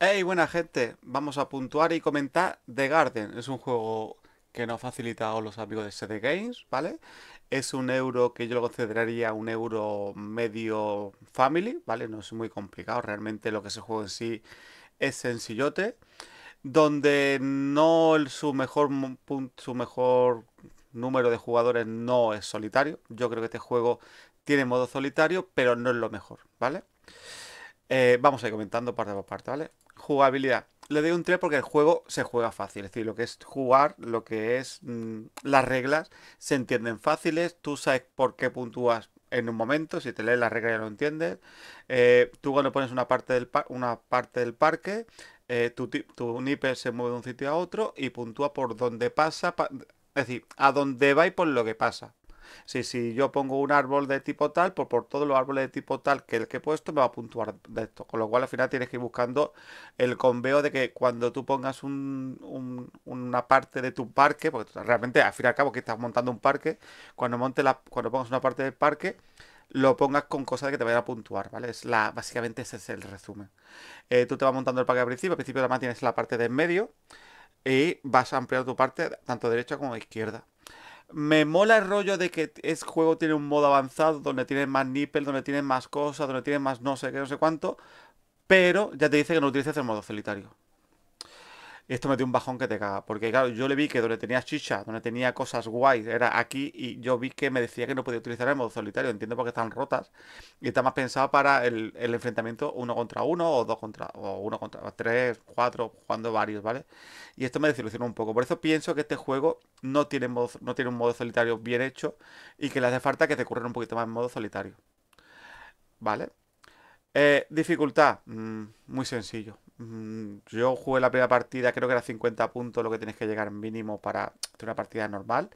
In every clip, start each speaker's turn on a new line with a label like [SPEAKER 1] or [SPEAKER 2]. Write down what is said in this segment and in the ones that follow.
[SPEAKER 1] Hey, buena gente, vamos a puntuar y comentar The Garden. Es un juego que nos ha facilitado los amigos de CD Games, ¿vale? Es un euro que yo lo consideraría un euro medio family, ¿vale? No es muy complicado, realmente lo que se juega en sí es sencillote. Donde no su mejor, su mejor número de jugadores no es solitario. Yo creo que este juego tiene modo solitario, pero no es lo mejor, ¿vale? vale eh, vamos a ir comentando parte por parte, ¿vale? Jugabilidad. Le doy un 3 porque el juego se juega fácil. Es decir, lo que es jugar, lo que es mm, las reglas, se entienden fáciles. Tú sabes por qué puntúas en un momento. Si te lees las reglas ya lo entiendes. Eh, tú cuando pones una parte del, una parte del parque, eh, tu, tu nipper se mueve de un sitio a otro y puntúa por donde pasa. es decir, a dónde va y por lo que pasa. Si, yo pongo un árbol de tipo tal, pues por todos los árboles de tipo tal que el que he puesto me va a puntuar de esto. Con lo cual al final tienes que ir buscando el conveo de que cuando tú pongas un, una parte de tu parque, porque realmente al fin y al cabo que estás montando un parque, cuando, monte cuando pongas una parte del parque, lo pongas con cosas que te vayan a puntuar, ¿vale? Es la, básicamente ese es el resumen. Eh, tú te vas montando el parque al principio, al principio además tienes la parte de en medio y vas a ampliar tu parte tanto derecha como izquierda. Me mola el rollo de que ese juego tiene un modo avanzado, donde tiene más nipples, donde tiene más cosas, donde tiene más no sé qué, no sé cuánto, pero ya te dice que no utilices el modo solitario. Y esto me dio un bajón que te caga. Porque claro, yo le vi que donde tenía chicha, donde tenía cosas guays, era aquí. Y yo vi que me decía que no podía utilizar el modo solitario. Entiendo porque están rotas. Y está más pensado para el, enfrentamiento uno contra uno o dos contra... O uno contra tres, cuatro, jugando varios, ¿vale? Y esto me desilusionó un poco. Por eso pienso que este juego no tiene, no tiene un modo solitario bien hecho. Y que le hace falta que te ocurra un poquito más en modo solitario. ¿Vale? Eh, dificultad, mm, muy sencillo. Mm, yo jugué la primera partida, creo que era 50 puntos lo que tienes que llegar mínimo para una partida normal.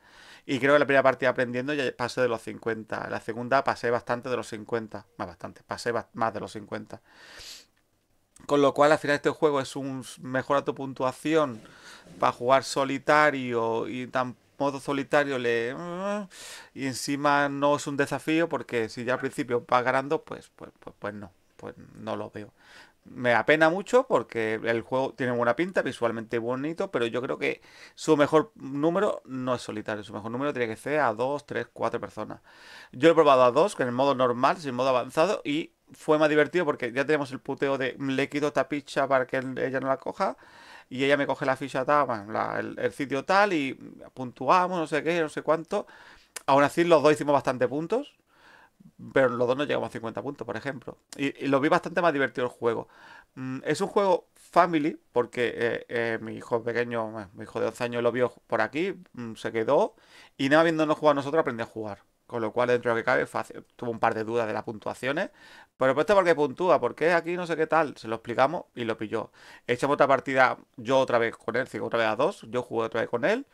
[SPEAKER 1] Y creo que la primera partida aprendiendo ya pasé de los 50. La segunda pasé bastante de los 50. Más bastante, pasé más de los 50. Con lo cual al final este juego es un a tu puntuación para jugar solitario y tan modo solitario y encima no es un desafío porque si ya al principio vas ganando pues pues, pues, pues no pues no lo veo. Me apena mucho porque el juego tiene buena pinta, visualmente bonito, pero yo creo que su mejor número no es solitario, su mejor número tiene que ser a 2, 3, 4 personas. Yo he probado a 2, en el modo normal, sin modo avanzado, y fue más divertido porque ya tenemos el puteo de le quito esta para que ella no la coja y ella me coge la ficha tal, el, el, sitio tal y puntuamos, no sé qué, no sé cuánto. Aún así los dos hicimos bastante puntos pero los dos no llegamos a 50 puntos, por ejemplo. Y, lo vi bastante más divertido el juego. Mm, es un juego family, porque eh, eh, mi hijo pequeño, mi hijo de 11 años lo vio por aquí, mm, se quedó, y nada viéndonos jugar nosotros aprendió a jugar. Con lo cual, dentro de lo que cabe, tuvo un par de dudas de las puntuaciones. Pero pues porque puntúa, porque aquí no sé qué tal. Se lo explicamos y lo pilló. Echamos otra partida, yo otra vez con él, otra vez a dos. Yo jugué otra vez con él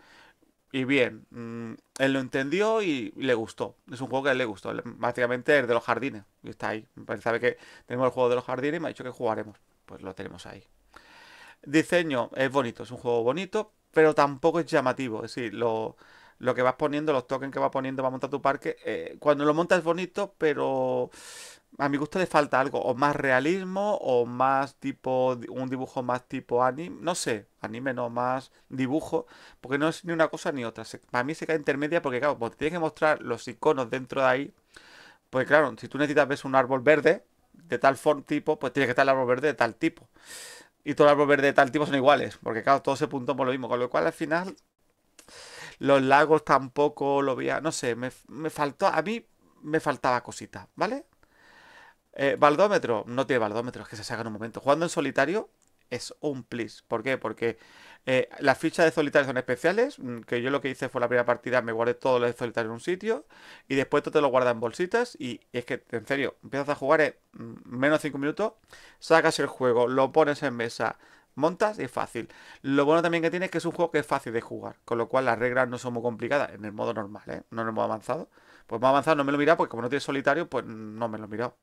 [SPEAKER 1] y bien, mm, él lo entendió y, le gustó. Es un juego que a él le gustó. Básicamente es de los jardines. Y está ahí. Sabe que tenemos el juego de los jardines y me ha dicho que jugaremos. Pues lo tenemos ahí. Diseño es bonito, es un juego bonito, pero tampoco es llamativo. Es decir, lo, que vas poniendo, los tokens que vas poniendo para montar tu parque, eh, cuando lo montas es bonito, pero a mi gusto le falta algo, o más realismo, o más tipo, un dibujo más tipo anime, no sé, anime no, más dibujo, porque no es ni una cosa ni otra. para mí se cae intermedia porque, claro, pues tienes que mostrar los iconos dentro de ahí, pues claro, si tú necesitas ver un árbol verde de tal forma, tipo, pues tiene que estar el árbol verde de tal tipo. Y todo el árbol verde de tal tipo son iguales, porque claro, todos se puntó por lo mismo, con lo cual al final los lagos tampoco lo veía, no sé, me, me faltó, a mí me faltaba cosita, ¿vale? Eh, ¿Baldómetro? No tiene baldómetro, es que se saca en un momento. Jugando en solitario es un please. ¿Por qué? Porque eh, las fichas de solitario son especiales, mm, que yo lo que hice fue la primera partida, me guardé todo lo de solitario en un sitio, y después tú te lo guardas en bolsitas, y, es que, en serio, empiezas a jugar en mm, menos 5 minutos, sacas el juego, lo pones en mesa, montas y es fácil. Lo bueno también que tiene es que es un juego que es fácil de jugar, con lo cual las reglas no son muy complicadas en el modo normal, ¿eh? no en el modo avanzado. Pues más avanzado no me lo he porque como no tiene solitario, pues no me lo he mirado.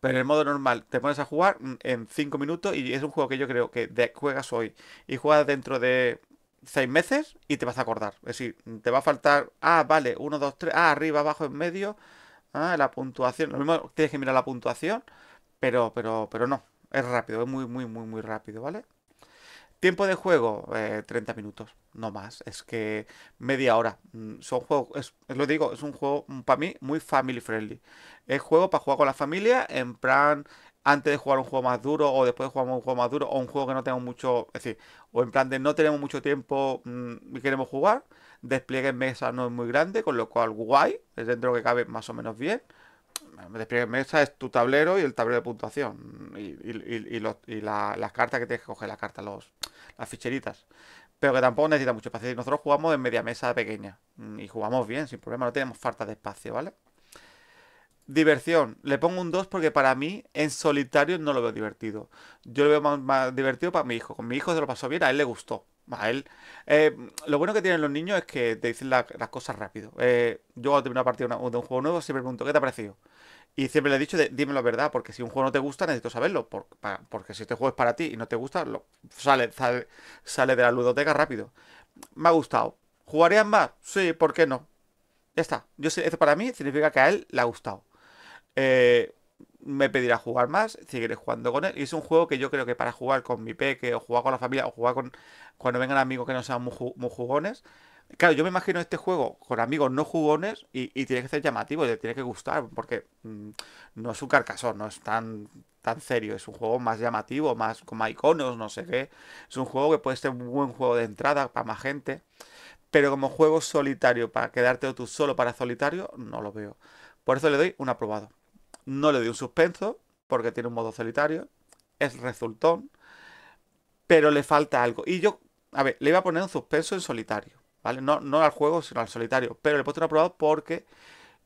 [SPEAKER 1] Pero en el modo normal te pones a jugar mm, en 5 minutos y es un juego que yo creo que juegas hoy y juegas dentro de 6 meses y te vas a acordar. Es decir, te va a faltar, ah, vale, 1, 2, 3, ah, arriba, abajo, en medio, ah, la puntuación. Lo mismo tienes que mirar la puntuación, pero, pero, pero no. Es rápido, es muy, muy, muy, muy rápido, ¿vale? Tiempo de juego, 30 eh, minutos, no más. Es que media hora. Mm, son juegos, es, lo digo, es un juego mm, para mí muy family friendly. Es juego para jugar con la familia, en plan, antes de jugar un juego más duro o después de jugar un juego más duro o un juego que no tenemos mucho, es decir, o en plan de no tenemos mucho tiempo mm, y queremos jugar. Despliegue en mesa no es muy grande, con lo cual guay, es dentro que cabe más o menos bien. Después mesa es tu tablero y el tablero de puntuación. Y, las cartas que tienes que coger, las cartas, los, las ficheritas. Pero que tampoco necesita mucho espacio. Nosotros jugamos en media mesa pequeña. Mm, y jugamos bien, sin problema. No tenemos falta de espacio, ¿vale? Diversión. Le pongo un 2 porque para mí en solitario no lo veo divertido. Yo lo veo más divertido para mi hijo. Con mi hijo se lo pasó bien, a él le gustó. Eh, lo bueno que tienen los niños es que te dicen las cosas rápido. Eh, yo cuando termino una partida de un juego nuevo siempre pregunto, ¿qué te ha parecido? Y siempre le he dicho, de, dime la verdad, porque si un juego no te gusta, necesito saberlo. porque si este juego es para ti y no te gusta, sale, sale, sale, de la ludoteca rápido. Me ha gustado. ¿Jugarías más? Sí, ¿por qué no? Ya está. Yo sé, esto para mí significa que a él le ha gustado. Eh, me pedirá jugar más, seguiré jugando con él. Y es un juego que yo creo que para jugar con mi peque, o jugar con la familia, o jugar con cuando vengan amigos que no sean muy, jugones. Claro, yo me imagino este juego con amigos no jugones y, tiene que ser llamativo, le tiene que gustar, porque mm, no es un carcasón, no es tan, tan serio, es un juego más llamativo, más con más iconos, no sé qué. Es un juego que puede ser un buen juego de entrada para más gente, pero como juego solitario, para quedarte tú solo para solitario, no lo veo. Por eso le doy un aprobado. No le doy un suspenso, porque tiene un modo solitario. Es resultón. Pero le falta algo. Y yo, a ver, le iba a poner un suspenso en solitario. ¿Vale? No, al juego, sino al solitario. Pero le he puesto un aprobado porque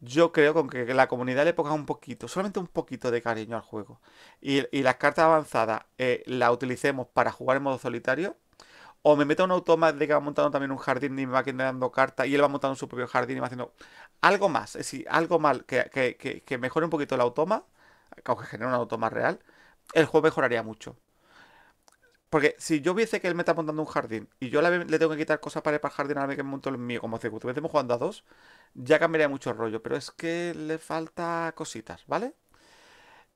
[SPEAKER 1] yo creo con que la comunidad le ponga un poquito, solamente un poquito de cariño al juego. Y, las cartas avanzadas eh, las utilicemos para jugar en modo solitario o me meto un automático de que va montando también un jardín y me va dando carta. y él va montando su propio jardín y va haciendo algo más, es algo mal que, mejore un poquito el automa, aunque genere un automa real, el juego mejoraría mucho. Porque si yo viese que él me está montando un jardín y yo le, tengo que quitar cosas para para el jardín a la que me monto el mío, como hace veces me jugando a dos, ya cambiaría mucho el rollo. Pero es que le falta cositas, ¿vale?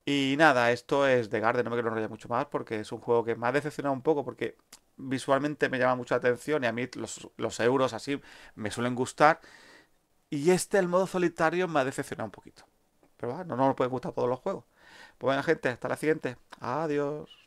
[SPEAKER 1] Y nada, esto es de Garden, no me quiero enrollar mucho más porque es un juego que me ha decepcionado un poco porque visualmente me llama mucha atención y a mí los, euros así me suelen gustar. Y este, el modo solitario, me ha decepcionado un poquito. Pero bueno, no nos puede gustar todos los juegos. Pues venga, gente, hasta la siguiente. Adiós.